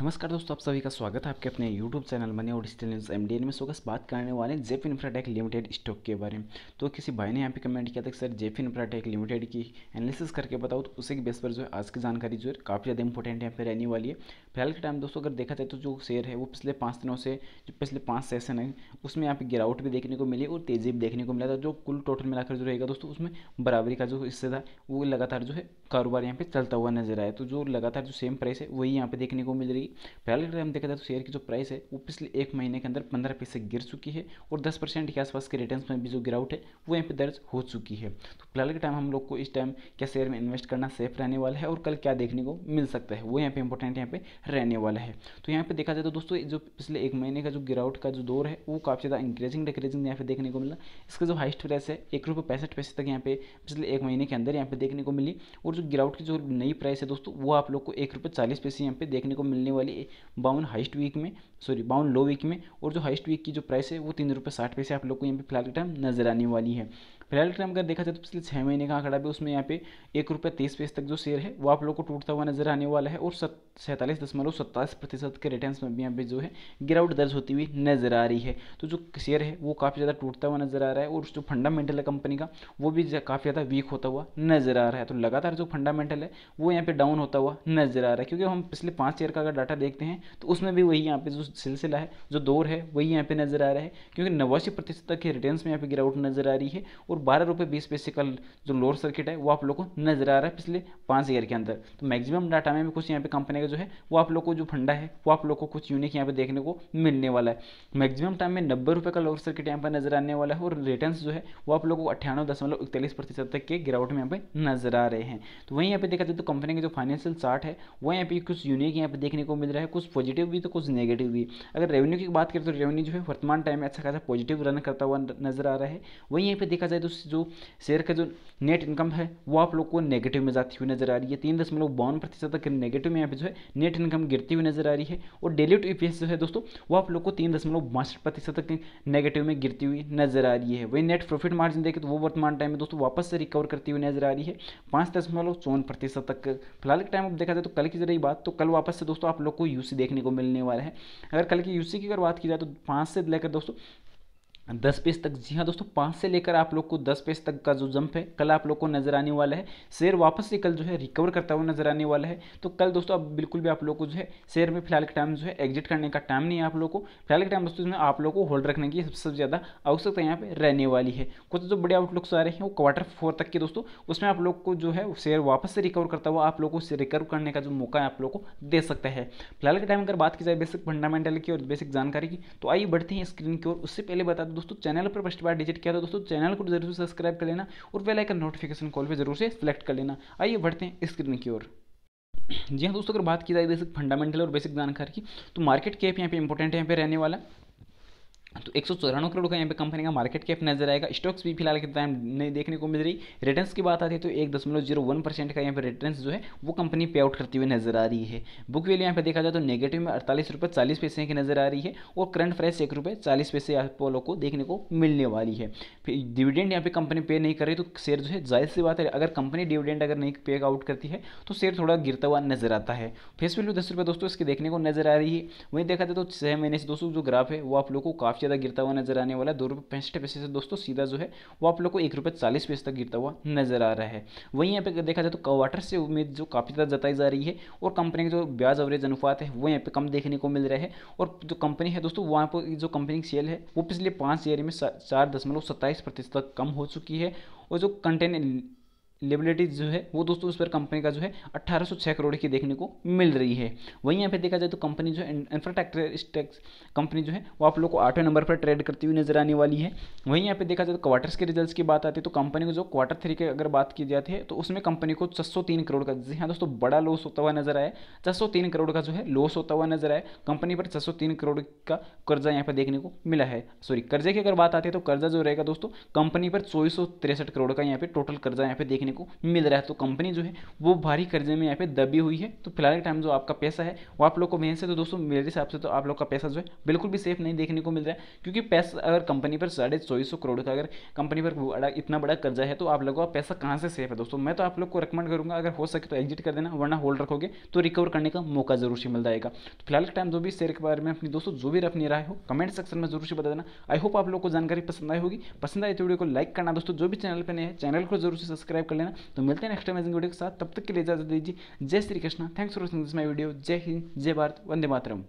नमस्कार दोस्तों आप सभी का स्वागत है आपके अपने YouTube चैनल मनी और डिजिटल न्यूज़ एम में सोगस बात करने वाले हैं जेफ इन्फ्राटेक लिमिटेड स्टॉक के बारे में तो किसी भाई ने यहाँ पे कमेंट किया था कि सर जेफ इन्फ्राटेक लिमिटेड की एनालिसिस करके बताओ तो उसी के बेस पर जो है आज की जानकारी जो है काफ़ी ज़्यादा इंपॉर्टेंट यहाँ पर रहने वाली है फिलहाल के टाइम दोस्तों अगर देखा जाए तो जो शेयर है वो पिछले पाँच दिनों से जो पिछले पाँच सेशन है उसमें यहाँ पे गिरावट भी देखने को मिली और तेज़ी भी देखने को मिला था जो कुल टोटल मिलाकर जो रहेगा दोस्तों उसमें बराबरी का जो हिस्सा था वो लगातार जो है कारोबार यहाँ पर चलता हुआ नजर आया तो जो लगातार जो सेम प्राइस है वही यहाँ पे देखने को मिल रही हुई पहले अगर तो हम देखा जाए तो शेयर की जो प्राइस है वो पिछले एक महीने के अंदर पंद्रह पैसे गिर चुकी है और दस परसेंट के आसपास के रिटर्न में भी जो गिरावट है वो यहाँ पर दर्ज हो चुकी है तो फिलहाल के टाइम हम लोग को इस टाइम क्या शेयर में इन्वेस्ट करना सेफ रहने वाला है और कल क्या देखने को मिल सकता है वो यहाँ पर इंपॉर्टेंट यहाँ पर रहने वाला है तो यहाँ पर देखा जाए तो दोस्तों जो पिछले एक महीने का जो गिरावट का जो दौर है वो काफ़ी ज़्यादा इंक्रीजिंग डिक्रीजिंग यहाँ पर देखने को मिला इसका जो हाइस्ट प्राइस है एक रुपये पैंसठ पैसे तक यहाँ पे पिछले एक महीने के अंदर यहाँ पे देखने को मिली और जो गिरावट की जो नई प्राइस है दोस्तों वो आप लोग को एक रुपये चालीस पैसे यहाँ पे देखने को मिलने आने वाली बाउन हाइस्ट वीक में सॉरी बाउन लो वीक में और जो हाइस्ट वीक की जो प्राइस है वो तीन रुपये साठ पैसे आप लोग को यहाँ पे फिलहाल के टाइम नजर आने वाली है फिलहाल टाइम अगर देखा जाए तो पिछले छः महीने का आंकड़ा भी उसमें यहाँ पे एक रुपये तीस पैसे तक जो शेयर है वो आप लोग को टूटता हुआ नजर आने वाला है और सत सैंतालीस दशमलव सत्ताईस प्रतिशत के रिटर्न में भी यहाँ पे जो है गिरावट दर्ज होती हुई नजर आ रही है तो जो शेयर है वो काफ़ी ज़्यादा टूटता हुआ नजर आ रहा है और जो फंडामेंटल है कंपनी का वो भी काफ़ी ज़्यादा वीक होता हुआ नजर आ रहा है तो लगातार जो फंडामेंटल है वो यहाँ पे डाउन होता हुआ नजर आ रहा है क्योंकि हम पिछले पाँच ईयर का अगर डाटा देखते हैं तो उसमें भी वही यहाँ पे जो सिलसिला है जो दौर है वही यहाँ पे नजर आ रहा है क्योंकि नवासी प्रतिशत तक के रिटर्न में यहाँ पे गिरावट नजर आ रही है और बारह रुपये बीस पैसे का जो लोअर सर्किट है वो आप लोग को नजर आ रहा है पिछले पाँच ईयर के अंदर तो मैक्सिमम डाटा में भी कुछ यहाँ पे कंपनी का जो है वो आप लोग को जो फंडा है वो आप लोग को कुछ यूनिक यहाँ पे देखने को मिलने वाला है मैक्सिमम टाइम में नब्बे रुपये का लोअर सर्किट यहाँ पर नजर आने वाला है और रिटर्न जो है वो आप लोग को अठानवे दशमलव इकतालीस प्रतिशत तक के गिरावट में यहाँ पे नजर आ रहे हैं तो वहीं यहाँ पे देखा जाए तो कंपनी का जो फाइनेंशियल चार्ट है वो यहाँ पे कुछ यूनिक यहाँ पे देखने को मिल रहा है कुछ पॉजिटिव भी तो कुछ नेगेटिव भी अगर रेवेन्यू की बात करें तो रेवेन्यू जो है वर्तमान टाइम में अच्छा खासा पॉजिटिव रन करता हुआ नजर आ रहा है वहीं यहाँ पे देखा जाए तो जो शेयर का जो नेट इनकम है वो आप लोग को नेगेटिव में जाती हुई नजर आ रही है तीन दशमलव बावन प्रतिशत तक नेगेटिव में यहाँ पे जो है नेट इनकम गिरती हुई नजर आ रही है और डेली टू ई जो है दोस्तों वो आप लोग को तीन दशमलव बासठ प्रतिशत तक नेगेटिव में गिरती हुई नजर आ रही है वही नेट प्रॉफिट मार्जिन देखें तो वो वर्तमान टाइम में दोस्तों वापस से रिकवर करती हुई नजर आ रही है पाँच दशमलव चौवन प्रतिशत तक फिलहाल के टाइम अब देखा जाए तो कल की जो रही बात तो कल वापस से दोस्तों आप लोग को यूसी देखने को मिलने वाला है अगर कल की यूसी की अगर बात की जाए तो पाँच से लेकर दोस्तों दस पेज तक जी हाँ दोस्तों पाँच से लेकर आप लोग को दस पेज तक का जो जंप है कल आप लोग को नजर आने वाला है शेयर वापस से कल जो है रिकवर करता हुआ नजर आने वाला है तो कल दोस्तों अब बिल्कुल भी आप लोग को जो है शेयर में फिलहाल के टाइम जो है एग्जिट करने का टाइम नहीं है आप लोग को फिलहाल के टाइम दोस्तों इसमें आप लोग को होल्ड रखने की सबसे ज़्यादा आवश्यकता यहाँ पर रहने वाली है कुछ जो बड़े आउटलुक्स आ रहे हैं वो क्वार्टर फोर तक के दोस्तों उसमें आप लोग को जो है शेयर वापस से रिकवर करता हुआ आप लोग को रिकवर करने का जो मौका है आप लोग को दे सकता है फिलहाल के टाइम अगर बात की जाए बेसिक फंडामेंटल की और बेसिक जानकारी की तो आइए बढ़ते हैं स्क्रीन की ओर उससे पहले बता दोस्तों चैनल पर फर्स्ट बार डिजिट किया तो दोस्तों चैनल को जरूर सब्सक्राइब कर लेना और बेल आइकन नोटिफिकेशन कॉल पर जरूर से सिलेक्ट कर लेना आइए बढ़ते हैं स्क्रीन की ओर जी हाँ दोस्तों अगर बात की जाए बेसिक फंडामेंटल और बेसिक जानकारी की तो मार्केट कैप यहाँ पे इंपॉर्टेंट है यहाँ पे रहने वाला तो एक सौ चौरानवे करोड़ का यहाँ पे कंपनी का मार्केट कैप नजर आएगा स्टॉक्स भी फिलहाल के टाइम देखने को मिल रही रिटर्न की बात आती है तो एक दशमलव जीरो वन परसेंट का यहाँ पे रिटर्न जो है वो कंपनी पे आउट करती हुई नजर आ रही है बुक वैल्यू यहाँ पे देखा जाए तो नेगेटिव में अड़तालीस रुपये चालीस पैसे की नजर आ रही है और करंट प्राइस एक रुपये चालीस पैसे आप लोग को देखने को मिलने वाली है फिर डिविडेंड यहाँ पे कंपनी पे नहीं कर रही तो शेयर जो है जायज सी बात है अगर कंपनी डिविडेंड अगर नहीं पे आउट करती है तो शेयर थोड़ा गिरता हुआ नजर आता है फेस वैल्यू दस रुपये दोस्तों इसके देखने को नजर आ रही है वहीं देखा जाए तो छह महीने से दोस्तों जो ग्राफ है वो आप लोग को काफी ज़्यादा गिरता हुआ नजर आने वाला है दो रुपये पैंसठ पैसे से दोस्तों सीधा जो है वो आप लोग को एक रुपये चालीस पैसे तक गिरता हुआ नजर आ रहा है वहीं यहाँ पे देखा जाए तो क्वार्टर से उम्मीद जो काफ़ी ज़्यादा जताई जा रही है और कंपनी का जो ब्याज अवरेज अनुपात है वो यहाँ पे कम देखने को मिल रहा है और जो कंपनी है दोस्तों वहाँ पर जो कंपनी सेल है वो पिछले पाँच ईयर में चार दशमलव सत्ताईस प्रतिशत तक कम हो चुकी है और जो कंटेनर लेबिलिटीज जो है वो दोस्तों इस पर कंपनी का जो है 1806 करोड़ की देखने को मिल रही है वहीं यहाँ पे देखा जाए तो कंपनी जो स्टेक्स कंपनी जो है वो आप लोग को आठवें नंबर पर ट्रेड करती हुई नजर आने वाली है वहीं यहाँ पे देखा जाए तो क्वार्टर्स के रिजल्ट की बात आती है तो कंपनी को जो क्वार्टर थ्री की अगर बात की जाती है तो उसमें कंपनी को छह करोड़ का जी हाँ दोस्तों बड़ा लॉस होता हुआ नजर आया छह करोड़ का जो है लॉस होता हुआ नजर आया कंपनी पर छह करोड़ का कर्जा यहाँ पर देखने को मिला है सॉरी कर्जे की अगर बात आती है तो कर्जा जो रहेगा दोस्तों कंपनी पर चौबीस करोड़ का यहाँ पे टोटल कर्जा यहाँ पे देखने देखने को मिल रहा है तो कंपनी जो है वो भारी कर्जे में यहाँ पे दबी हुई है तो फिलहाल टाइम जो आपका पैसा है वो आप लोग को वहीं से तो दोस्तों मेरे हिसाब से तो आप लोग का पैसा जो है बिल्कुल भी सेफ नहीं देखने को मिल रहा है क्योंकि पैसा अगर कंपनी पर साढ़े चौबीस सौ करोड़ का अगर कंपनी पर इतना बड़ा कर्जा है तो आप लोगों का पैसा कहाँ से सेफ है दोस्तों मैं तो आप लोग को रिकमेंड करूँगा अगर हो सके तो एग्जिट कर देना वरना होल्ड रखोगे तो रिकवर करने का मौका जरूर से मिल जाएगा तो फिलहाल के टाइम जो भी शेयर के बारे में अपनी दोस्तों जो भी अपनी रहा हो कमेंट सेक्शन में जरूर से बता देना आई होप आप लोग को जानकारी पसंद आई होगी पसंद आई तो वीडियो को लाइक करना दोस्तों जो भी चैनल पर नहीं है चैनल को जरूर से सब्सक्राइब कर लेना लेना तो मिलते हैं नेक्स्ट अमेजिंग वीडियो के साथ तब तक के लिए इजाजत दीजिए जय Shri Krishna thanks for watching this my video जय हिंद जय भारत वंदे मातरम